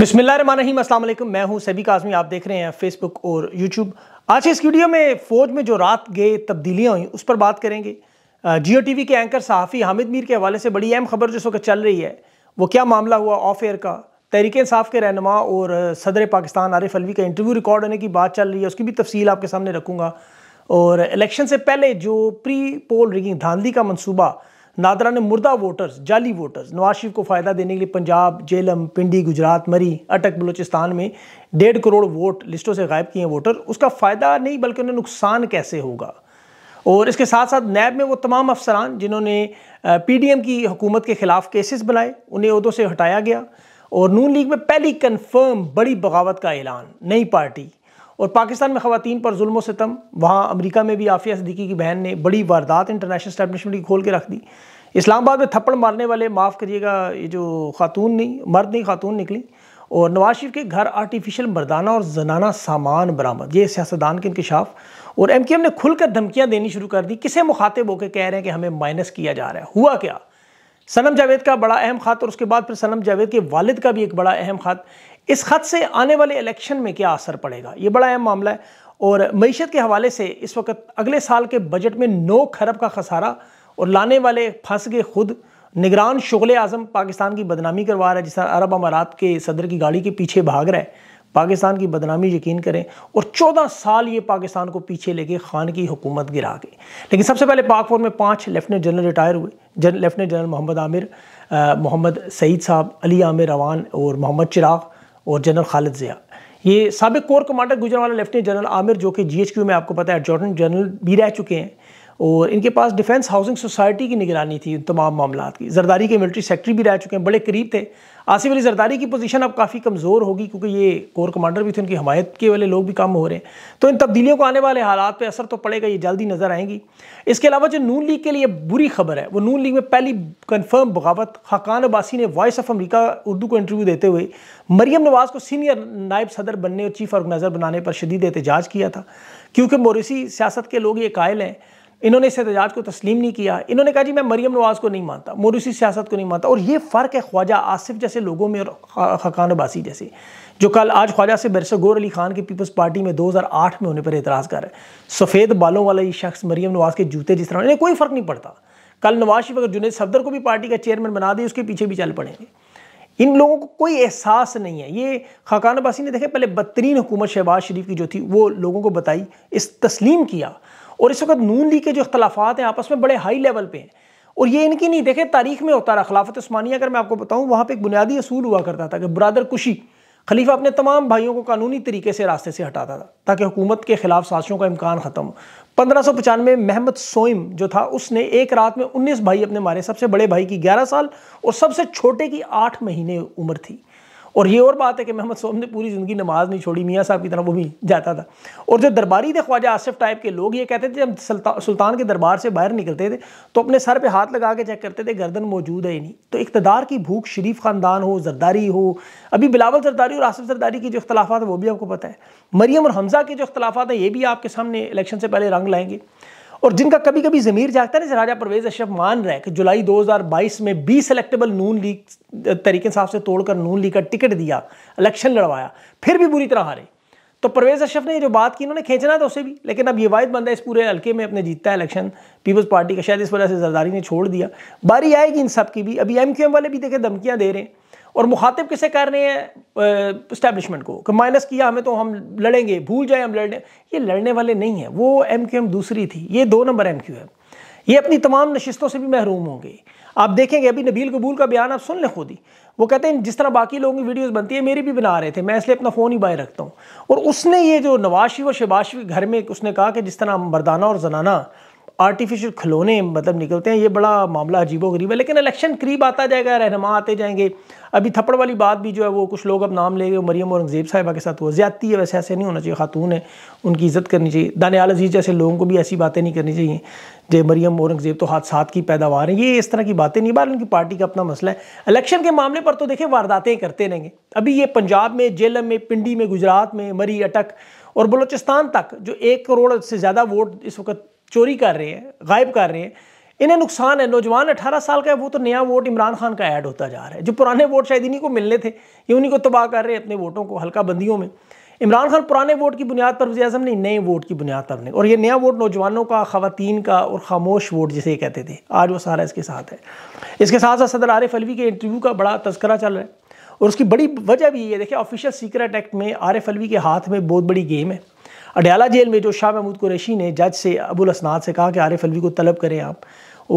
बिस्मिल्लाम असलम मैं हूं सभी काजमी आप देख रहे हैं फेसबुक और यूट्यूब आज इस वीडियो में फ़ौज में जो रात गए तब्दीलियाँ हुई उस पर बात करेंगे जियो टी वी के एंकर सहाफ़ी हामिद मीर के हवाले से बड़ी अहम खबर जिस वक्त चल रही है वो क्या मामला हुआ ऑफ एयर का तहरीक इंसाफ के रहनमा और सदर पाकिस्तान आरिफ अलवी का इंटरव्यू रिकॉर्ड होने की बात चल रही है उसकी भी तफसील आपके सामने रखूँगा और इलेक्शन से पहले जो प्री पोल रिगिंग धांधली का मनसूबा नादरा ने मुर्दा वोटर्स जाली वोटर्स नवाज शरीफ को फ़ायदा देने के लिए पंजाब जेलम पिंडी गुजरात मरी अटक बलूचिस्तान में डेढ़ करोड़ वोट लिस्टों से गायब किए हैं वोटर उसका फ़ायदा नहीं बल्कि उन्हें नुकसान कैसे होगा और इसके साथ साथ नैब में वो तमाम अफसरान जिन्होंने पीडीएम की हुकूमत के ख़िलाफ़ केसेस बनाए उन्हें उहदों से हटाया गया और नून लीग में पहली कन्फर्म बड़ी बगावत का ऐलान नई पार्टी और पाकिस्तान में खातन पर जुल्म सितम वहाँ अमरीका में भी आफिया सदीकी की बहन ने बड़ी वारदात इंटरनेशनल स्टैब्लिशमेंट की खोल के रख दी इस्लामाबाद में थप्पड़ मारने वाले माफ़ करिएगा ये जो खातून नहीं मर्द नहीं खातून निकली और नवाज शरीफ के घर आर्टिफिशियल मर्दाना और जनाना सामान बरामद ये सियासतदान के इंकशाफ और एम के एम ने खुलकर धमकियाँ देनी शुरू कर दी किसे मुखातिब होकर कह रहे हैं कि हमें माइनस किया जा रहा है हुआ क्या सनम जावेद का बड़ा अहम ख़त और उसके बाद फिर सनम जावेद के वालिद का भी एक बड़ा अहम ख़त इस खत से आने वाले इलेक्शन में क्या असर पड़ेगा ये बड़ा अहम मामला है और मीशत के हवाले से इस वक्त अगले साल के बजट में नौ खरब का खसारा और लाने वाले फंस गए खुद निगरान शुगल आज़म पाकिस्तान की बदनामी करवा रहा है जिस तरह अरब अमारात के सदर की गाड़ी के पीछे भाग रहा है पाकिस्तान की बदनामी यकीन करें और चौदह साल ये पाकिस्तान को पीछे लेके खान की हुकूमत गिरा गई लेकिन सबसे पहले पाक फौज में पाँच लेफ्टिनेंट जनरल रिटायर हुए जन लेफ्टिनेंट जनरल मोहम्मद आमिर मोहम्मद सईद साहब अली आमिर रवान और मोहम्मद चिराग और जनरल खालिद ज़िया ये सबक कोर कमांडर वाले लेफ्टिनेंट जनरल आमिर जो कि जीएचक्यू में आपको पता है एडजॉर्टेंट जनरल भी रह चुके हैं और इनके पास डिफेंस हाउसिंग सोसाइटी की निगरानी थी तमाम मामला की जरदारी के मिलिट्री सेक्रेटरी भी रह चुके हैं बड़े करीब थे आसिफ अली जरदारी की पोजीशन अब काफ़ी कमज़ोर होगी क्योंकि ये कोर कमांडर भी थे उनकी हमायत के वाले लोग भी कम हो रहे हैं तो इन तब्दीलियों को आने वाले हालात पर असर तो पड़ेगा ये जल्दी नज़र आएंगी इसके अलावा जो नून लीग के लिए बुरी खबर है वो नून लीग में पहली कन्फर्म बगावत खाकान अब्बासी ने वॉइस ऑफ अमरीका उर्दू को इंटरव्यू देते हुए मरीम नवाज़ को सीनियर नायब सदर बनने और चीफ ऑर्गेनाइज़र बनाने पर शदीद एहतजाज किया था क्योंकि मोरिसी सियासत के लोग ये कायल हैं इन्होंने इस एहतजाज को तस्लीम नहीं किया इन्होंने कहा जी मैं मरीम नवाज़ को नहीं मानता मोरूसी सियासत को नहीं मानता और ये फ़र्क है ख्वाजा आसिफ जैसे लोगों में और खकान अबासी जैसे जो कल आज ख्वाजा से बरस गोर अली खान की पीपल्स पार्टी में 2008 में होने पर एतराज़ कर रहे सफ़ेद बालों वाला ये शख्स मरीम नवाज़ के जूते जिस तरह इन्हें कोई फ़र्क नहीं पड़ता कल नवाज शरीफ अगर जुनेद सफदर को भी पार्टी का चेयरमैन बना दिए उसके पीछे भी चल पड़ेंगे इन लोगों को कोई एहसास नहीं है ये खाकान अबासी ने देखे पहले बदतरीन हुकूमत शहबाज शरीफ की जो थी वो लोगों को बताई इस तस्लीम किया और इस वक्त नून लीग के जो अख्तलाफात हैं आपस में बड़े हाई लेवल पे हैं और ये इनकी नहीं देखे तारीख में होता रहा खिलाफत उस्मानिया अगर मैं आपको बताऊँ वहाँ पर एक बुनियादी असूल हुआ करता था कि ब्रदर कुशी खलीफा अपने तमाम भाइयों को कानूनी तरीके से रास्ते से हटाता था ताकि हुकूमत के खिलाफ साजिशों का इम्कान ख़त्म हो पंद्रह सौ पचानवे महमद सोइम जो था उसने एक रात में उन्नीस भाई अपने मारे सबसे बड़े भाई की ग्यारह साल और सबसे छोटे की आठ महीने उम्र थी और ये और बात है कि महमद सोम ने पूरी ज़िंदगी नमाज नहीं छोड़ी मियाँ साहब की तरह वो भी जाता था और जो दरबारी थे ख्वाजा आसिफ टाइप के लोग ये कहते थे जब सुल्ता, सुल्तान के दरबार से बाहर निकलते थे तो अपने सर पे हाथ लगा के चेक करते थे गर्दन मौजूद है ही नहीं तो इकतदार की भूख शरीफ ख़ानदान हो जरदारी हो अभी बिलावल जरदारी और आसफ़ जरदारी की जो अख्तलाफा है वो भी आपको पता है मरीम और हमजा के जो अख्तलाफा हैं ये भी आपके सामने इलेक्शन से पहले रंग लाएंगे और जिनका कभी कभी ज़मीर जागता है राजा परवेज अशरफ मान रहे हैं कि जुलाई 2022 में बी सेलेक्टेबल नून लीग तरीके साहब से तोड़कर नून लीग का टिकट दिया इलेक्शन लड़वाया फिर भी बुरी तरह हारे तो परवेज अशरफ ने जो बात की इन्होंने खींचना था तो उसे भी लेकिन अब ये वायद बंदा इस पूरे हल्के में अपने जीतता है इलेक्शन पीपल्स पार्टी का शायद इस वजह से जरदारी ने छोड़ दिया बारी आएगी इन सब की भी अभी एम वाले भी देखे धमकियाँ दे रहे हैं और मुखातिब किसे कर रहे हैं इस्टेब्लिशमेंट को कि माइनस किया हमें तो हम लड़ेंगे भूल जाए हम लड़ने ये लड़ने वाले नहीं हैं वो एम क्यू एम दूसरी थी ये दो नंबर एम क्यू एम ये अपनी तमाम नशस्तों से भी महरूम होंगे आप देखेंगे अभी नबील कबूल का बयान आप सुन लें खुद ही वो कहते हैं जिस तरह बाकी लोगों की वीडियोस बनती है मेरी भी बना रहे थे मैं इसलिए अपना फ़ोन ही बाय रखता हूँ और उसने ये जो नवाशी व शबाशी घर में उसने कहा कि जिस तरह मर्दाना और जनाना आर्टिफिशियल खिलौने मतलब निकलते हैं ये बड़ा मामला अजीबो गरीब है लेकिन इलेक्शन करीब आता जाएगा रहनमा आते जाएंगे अभी थप्पड़ वाली बात भी जो है वो कुछ लोग अब नाम ले गए मरीम औरंगजेब साहिबा के साथ वो ज्यादती है वैसे ऐसे नहीं होना चाहिए खातून है उनकी इज्जत करनी चाहिए दानियाल अजीज़ जैसे लोगों को भी ऐसी बातें नहीं करनी चाहिए जे मरियम औरंगजेब तो हादसात की पैदावार है ये इस तरह की बातें नहीं बार उनकी पार्टी का अपना मसला है इलेक्शन के मामले पर तो देखें वारदातें करते रहेंगे अभी ये पंजाब में जेलम में पिंडी में गुजरात में मरी अटक और बलोचिस्तान तक जो एक करोड़ से ज़्यादा वोट इस वक्त चोरी कर रहे हैं गायब कर रहे हैं इन्हें नुकसान है नौजवान अठारह साल का है वो तो नया वोट इमरान खान का ऐड होता जा रहा है जो पुराने वोट शायद इन्हीं को मिलने थे ये उन्हीं को तबाह कर रहे हैं अपने वोटों को हल्का बंदियों में इमरान खान पुराने वोट की बुनियाद पर वजी अजम नहीं नए वोट की बुनियाद पर नहीं और ये नया वोट नौजवानों का खातन का और खामोश वोट जिसे कहते थे आज वो सारा इसके साथ है इसके साथ साथ सदर आरिफ अलवी के इंटरव्यू का बड़ा तस्करा चल रहा है और उसकी बड़ी वजह भी ये देखिए ऑफिशियल सीक्रेट एक्ट में आरिफ अलवी के हाथ में बहुत बड़ी गेम है अडयाला जेल में जो शाह महमूद कुरैशी ने जज से अबुल असनाद से कहा कि आरिफ अलवी को तलब करें आप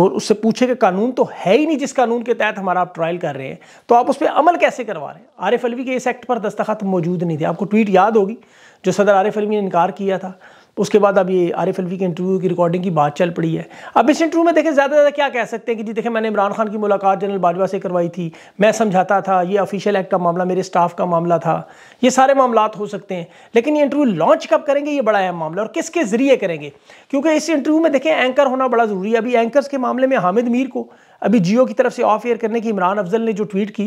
और उससे पूछे कि कानून तो है ही नहीं जिस कानून के तहत हमारा आप ट्रायल कर रहे हैं तो आप उस पर अमल कैसे करवा रहे हैं आरिफ अलवी के इस एक्ट पर दस्तखत मौजूद नहीं थे आपको ट्वीट याद होगी जो सदर आरिफ अलवी ने इनकार किया था उसके बाद अब ये आरिफ अलवी के इंटरव्यू की रिकॉर्डिंग की बात चल पड़ी है अब इस इंटरव्यू में देखें ज़्यादा ज़्यादा क्या कह सकते हैं कि जी देखें मैंने इमरान खान की मुलाकात जनरल बाजवा से करवाई थी मैं समझाता था ये ऑफिशियल एक्ट का मामला मेरे स्टाफ का मामला था ये सारे मामला हो सकते हैं लेकिन ये इंटरव्यू लॉन्च कब करेंगे ये बड़ा अहम मामला और किसके ज़रिए करेंगे क्योंकि इस इंटरव्यू में देखें एंकर होना बड़ा ज़रूरी है अभी एंकर्स के मामले में हामिद मीर को अभी जियो की तरफ से ऑफ एयर करने की इमरान अफजल ने जो ट्वीट की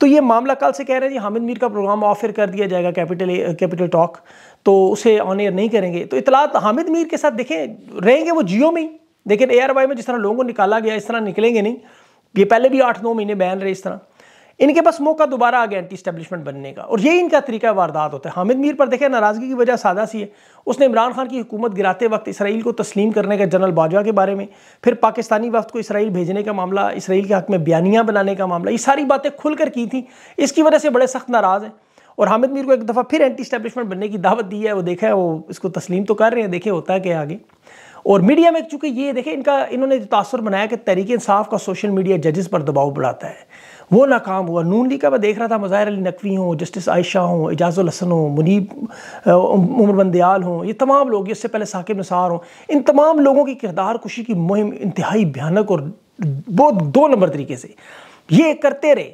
तो ये मामला कल से कह रहे हैं जी हामिद मीर का प्रोग्राम ऑफ एयर कर दिया जाएगा कैपिटल कैपिटल टॉक तो उसे ऑन एयर नहीं करेंगे तो इतलात हामिद मीर के साथ देखें रहेंगे वो जियो में ही लेकिन ए में जिस तरह लोगों को निकाला गया इस तरह निकलेंगे नहीं ये पहले भी आठ नौ महीने बैन रहे इस तरह इनके पास मौका दोबारा आ गया एंटी स्टैब्लिशमेंट बनने का और यही इनका तरीका वारदात होता है हामिद मीर पर देखें नाराज़गी की वजह सादा सी है उसने इमरान खान की हुकूमत गिराते वक्त इसराइल को तस्लीम करने का जनरल बाजवा के बारे में फिर पाकिस्तानी वक्त को इसराइल भेजने का मामला इसराइल के हक में बयानियाँ बनाने का मामला ये सारी बातें खुल कर की थी इसकी वजह से बड़े सख्त नाराज़ हैं और हामिद मीर को एक दफ़ा फिर एंटी स्टैब्लिशमेंट बनने की दावत दी है वो देखा है वो इसको तस्लीम तो कर रहे हैं देखे होता है क्या आगे और मीडिया में चूंकि ये देखें इनका इन्होंने जो तासर बनाया कि तहरीक इंसाफ का सोशल मीडिया जजेस पर दबाव बढ़ाता है वो नाकाम हुआ नून लीग का मैं देख रहा था मज़ाहिर अली नकवी हों जस्टिस आयशा हों एजाज़ुल हसन हों मुनीब उमर बंदयाल हों ये तमाम लोग इससे पहले साकिब निसार हों इन तमाम लोगों की किरदार खुशी की मुहिम इंतहाई भयानक और बहुत दो नंबर तरीके से ये करते रहे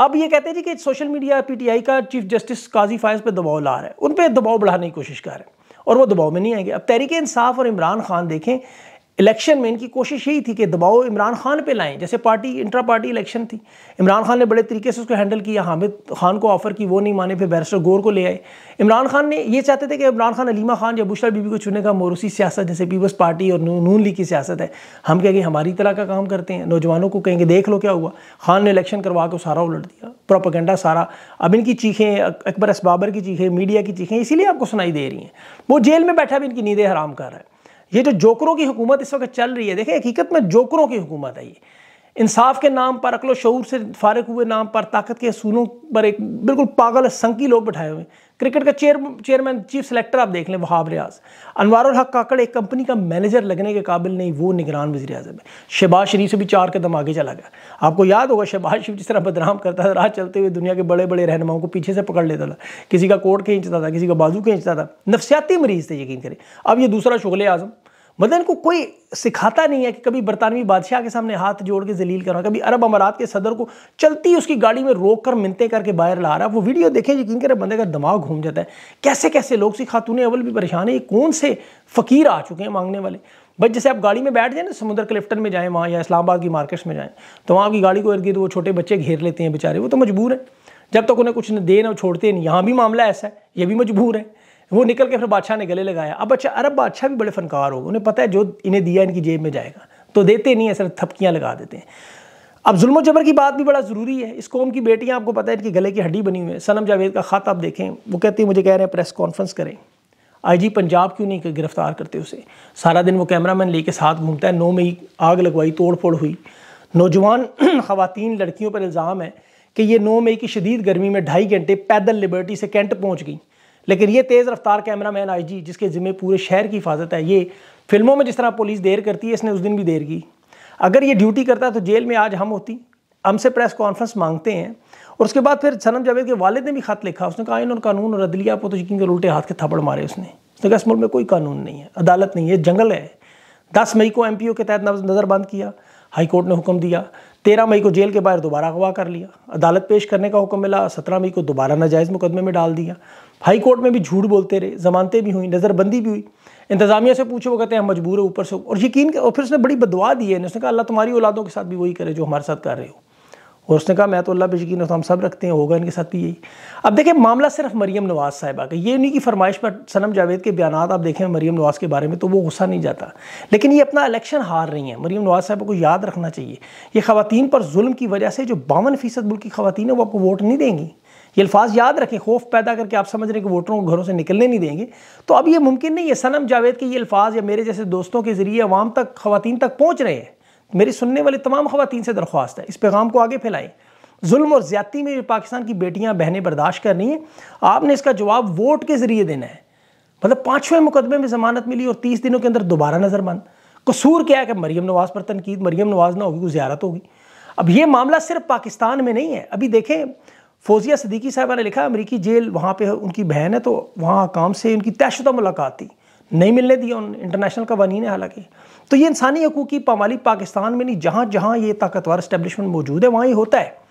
अब ये कहते हैं जी कि सोशल मीडिया आई का चीफ जस्टिस काजी फायज पर दबाव ला रहा है उन पर दबाव बढ़ाने की कोशिश कर रहे हैं और वो दबाव में नहीं आएंगे अब तहरीक इंसाफ और इमरान खान देखें इलेक्शन में इनकी कोशिश यही थी कि दबाव इमरान खान पे लाएं जैसे पार्टी इंट्रा पार्टी इलेक्शन थी इमरान खान ने बड़े तरीके से उसको हैंडल किया हामिद खान को ऑफर की वो नहीं माने फिर बैरिस्टर गोर को ले आए इमरान खान ने ये चाहते थे कि इमरान खान अलीमा खान या बुशरा बीबी को चुने का मोरूसी सियासत जैसे पीपल्स पार्टी और नून लीग की सियासत है हम कहेंगे हमारी तरह का काम करते हैं नौजवानों को कहेंगे देख लो क्या हुआ खान ने इलेक्शन करवा के सारा उलट दिया प्रोपागेंडा सारा अब इनकी चीखें अकबर इसबाबर की चीखें मीडिया की चीखें इसीलिए आपको सुनाई दे रही हैं वो जेल में बैठा भी इनकी नींदें हराम कर रहा है ये जो जोकरों की हुकूमत इस वक्त चल रही है देखिए हकीकत में जोकरों की हुकूमत है ये इंसाफ के नाम पर अकलो शूर से फारग हुए नाम पर ताकत के असूलों पर एक बिल्कुल पागल संकी लोग बैठाए हुए क्रिकेट का चेयर चेयरमैन चीफ सेलेक्टर आप देख लें वहाब रियाज अनवार हक काकड़ एक कंपनी का मैनेजर लगने के काबिल नहीं वो निगरान वजी अजम है शहबाज शरीफ से भी चार कदम आगे चला गया आपको याद होगा शहबाज शरीफ जिस तरह बदनाम करता था राह चलते हुए दुनिया के बड़े बड़े रहनुमाओं को पीछे से पकड़ लेता था किसी का कोट खींचता था किसी का बाजू खींचता था नफसियाती मरीज थे यकीन करें अब ये दूसरा शुगल आजम मदन को कोई सिखाता नहीं है कि कभी बरतानवी बादशाह के सामने हाथ जोड़ के जलील करना कभी अरब अमारात के सदर को चलती उसकी गाड़ी में रोक कर मिनते करके बाहर ला रहा वो वीडियो देखें यकीन कर बंदे का दिमाग घूम जाता है कैसे कैसे लोग सी खातून अवल भी परेशान है ये कौन से फ़कीर आ चुके हैं मांगने वाले बस जैसे आप गाड़ी में बैठ जाए ना समुद्र क्लिफ्टन में जाएँ वहाँ या इस्लामाबाद की मार्केट्स में जाएँ तो वहाँ की गाड़ी को इर्द गिर्द वो छोटे बच्चे घेर लेते हैं बेचारे वो तो मजबूर हैं जब तक उन्हें कुछ देना दे ना छोड़ते नहीं यहाँ भी मामला ऐसा है ये भी मजबूर है वो निकल के फिर बादशाह ने गले लगाया अब अच्छा अरब बादशाह भी बड़े फनकार हो उन्हें पता है जो इन्हें दिया इनकी जेब में जाएगा तो देते नहीं है सर थपकियाँ लगा देते हैं अब जुल्म जबर की बात भी बड़ा ज़रूरी है इस कौम की बेटियाँ आपको पता है इनकी गले की हड्डी बनी हुई है सनम जावेद का खात आप देखें वो कहती है मुझे कह रहे हैं प्रेस कॉन्फ्रेंस करें आईजी पंजाब क्यों नहीं गिरफ्तार करते उसे सारा दिन वो कैमरा मैन लेके साथ घूमता है नौ मई आग लगवाई तोड़ फोड़ हुई नौजवान ख़वातीन लड़कियों पर इल्ज़ाम है कि ये नौ मई की शदीद गर्मी में ढाई घंटे पैदल लिबर्टी से कैंट पहुँच गई लेकिन ये तेज़ रफ्तार कैमरा मैन आई जी जिसके ज़िम्मे पूरे शहर की हिफाजत है ये फिल्मों में जिस तरह पुलिस देर करती है इसने उस दिन भी देर की अगर ये ड्यूटी करता तो जेल में आज हम होती हमसे प्रेस कॉन्फ्रेंस मांगते हैं और उसके बाद फिर सनम जावेद के वालिद ने भी खत लिखा उसने कहा इन्होंने और कानून और अदलिया पोत तो यकीन कर उल्टे हाथ के थप्पड़ मारे उसने उसने कहा इस मुल्क में कोई कानून नहीं है अदालत नहीं है जंगल है दस मई को एम पी ओ के तहत नज़रबंद किया हाई कोर्ट ने हुक्म दिया तेरह मई को जेल के बाहर दोबारा अगवा कर लिया अदालत पेश करने का हुक्म मिला सत्रह मई को दोबारा नाजायज़ मुकदमे में डाल दिया हाई कोर्ट में भी झूठ बोलते रहे जमानतें भी हुई नज़रबंदी भी हुई इंतज़ामिया से पूछे वो कहते हैं हम मजबूर है ऊपर से और यकीन और फिर उसने बड़ी बदवा दी है उसने कहा अल्लाह तुम्हारी औलादों के साथ भी वही करे जो हमारे साथ कर रहे हो और उसने कहा मैं तो अल्लाह पर यकीन हम सब रखते हैं होगा इनके साथ भी यही अब देखें मामला सिर्फ मरीम नवाज़ साहिबा का ये नहीं कि फरमाइश पर सनम जावेद के बयान आप देखें मरीम नवाज़ के बारे में तो वो गुस्सा नहीं जाता लेकिन ये अपना इलेक्शन हार रही हैं मरीम नवाज़ साहिबा को याद रखना चाहिए ये खातन पर जुल्म की वजह से जो बावन फ़ीसद मुल्क की खातन है वो आपको वोट नहीं देंगी ये अल्फाज याद रखें खौफ पैदा करके आप समझ रहे हैं कि वोटरों को घरों से निकलने नहीं देंगे तो अब ये मुमकिन नहीं है सनम जावेद के ये अल्फाज या मेरे जैसे दोस्तों के ज़रिए आवाम तक खातन तक पहुँच रहे हैं मेरी सुनने वाले तमाम खातन से दरख्वास्त है इस पैगाम को आगे फैलाएं जुल्म और ज़्यादती में पाकिस्तान की बेटियाँ बहनें बर्दाश्त कर रही हैं आपने इसका जवाब वोट के ज़रिए देना है मतलब पाँचवें मुकदमे में जमानत मिली और तीस दिनों के अंदर दोबारा नज़रबंद कसूर क्या है कि मरीम नवाज़ पर तनकीद मरीम नवाज़ ना होगी ज्यारत होगी अब ये मामला सिर्फ पाकिस्तान में नहीं है अभी देखें फौजिया सदीकी साहबा ने लिखा अमरीकी जेल वहाँ पे उनकी बहन है तो वहाँ काम से उनकी तयशुदा मुलाकात थी नहीं मिलने दिया उन इंटरनेशनल कवानीन है हालांकि तो ये इंसानी हकूक़ की पामाली पाकिस्तान में नहीं जहाँ जहाँ ये ताकतवर इस्टेबलिशमेंट मौजूद है वहाँ ही होता है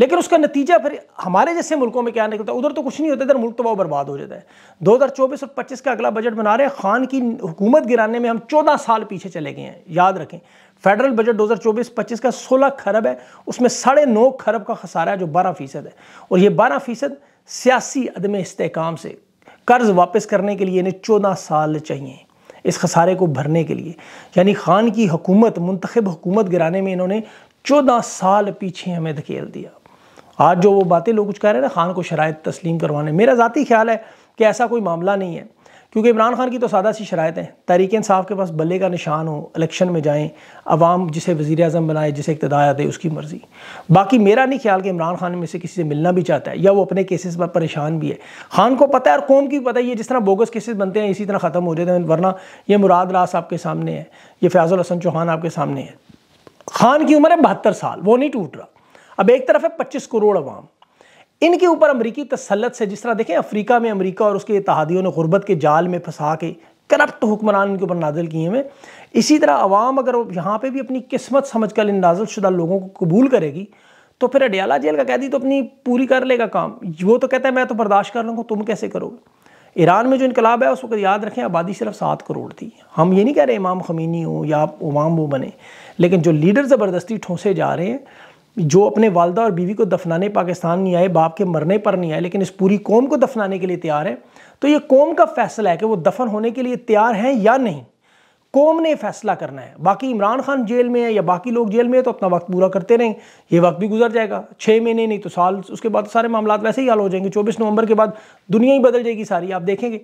लेकिन उसका नतीजा फिर हमारे जैसे मुल्कों में क्या निकलता है उधर तो कुछ नहीं होता इधर मुल्क तो वह बर्बाद हो जाता है दो हज़ार चौबीस और पच्चीस का अगला बजट बना रहे हैं खान की हुकूमत गिराने में हम चौदह साल पीछे चले गए हैं याद रखें फेडरल बजट 2024-25 का 16 खरब है उसमें साढ़े नौ खरब का खसारा है जो 12 फीसद है और ये 12 फीसद सियासी अदम इसकाम से कर्ज वापस करने के लिए इन्हें चौदह साल चाहिए इस खसारे को भरने के लिए यानी खान की हुकूमत मंतखब हुकूमत गिराने में इन्होंने चौदह साल पीछे हमें धकेल दिया आज जो वो बातें लोग कुछ कह रहे हैं ना खान को शराय तस्लीम करवाने मेरा ज़ाती ख्याल है कि ऐसा कोई मामला नहीं है क्योंकि इमरान खान की तो सादा सी शरात है तहरीक इंसाफ के पास बल्ले का निशान हो इलेक्शन में जाएँ आवाम जिसे वज़ी अजम बनाए जिसे इकतदार दे उसकी मर्ज़ी बाकी मेरा नहीं ख्याल कि इमरान खान में से किसी से मिलना भी चाहता है या वो अपने केसेस पर परेशान भी है खान को पता है और कौम की भी पता है ये जिस तरह बोगस केसेस बनते हैं इसी तरह ख़त्म हो जाते हैं वरना ये मुराद रास आपके सामने है ये फयाजुल हसन चौहान आपके सामने है खान की उम्र है बहत्तर साल वो नहीं टूट रहा अब एक तरफ है पच्चीस करोड़ अवाम इनके ऊपर अमरीकी तसलत से जिस तरह देखें अफ्रीका में अमरीका और उसके इतिहादियों ने गुर्बत के जाल में फंसा के करप्ट हुक्मरान इनके ऊपर नाजल किए हुए इसी तरह आवाम अगर यहाँ पर भी अपनी किस्मत समझ कर इन नाजल शुदा लोगों को कबूल करेगी तो फिर अडियाला जेल का कैदी तो अपनी पूरी कर लेगा काम वो तो कहता है मैं तो बर्दाश्त कर लूँगा तुम कैसे करोगे ईरान में जो इनकलाब है उस वक्त याद रखें आबादी सिर्फ सात करोड़ थी हम ये नहीं कह रहे इमाम खमीनी हो या उमाम वो बने लेकिन जो लीडर ज़बरदस्ती ठोंसे जा रहे हैं जो अपने वालदा और बीवी को दफनाने पाकिस्तान नहीं आए बाप के मरने पर नहीं आए लेकिन इस पूरी कौम को दफनाने के लिए तैयार है तो ये कौम का फैसला है कि वो दफन होने के लिए तैयार हैं या नहीं कौम ने फैसला करना है बाकी इमरान खान जेल में है या बाकी लोग जेल में है तो अपना वक्त पूरा करते रहें ये वक्त भी गुजर जाएगा छः महीने नहीं तो साल उसके बाद सारे मामला वैसे ही हल हो जाएंगे चौबीस नवंबर के बाद दुनिया ही बदल जाएगी सारी आप देखेंगे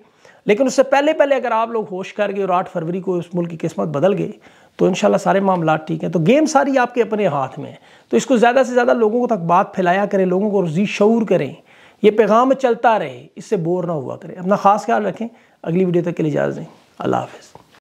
लेकिन उससे पहले पहले अगर आप लोग होश कर गए और आठ फरवरी को उस मुल्क की किस्मत बदल गई तो इन सारे मामला ठीक हैं तो गेम सारी आपके अपने हाथ में है तो इसको ज़्यादा से ज़्यादा लोगों को तक बात फैलाया करें लोगों को रजी शूर करें ये पैगाम चलता रहे इससे बोर ना हुआ करें अपना ख़ास ख्याल रखें अगली वीडियो तक के लिए इजाज़त दें अल्लाह हाफिज़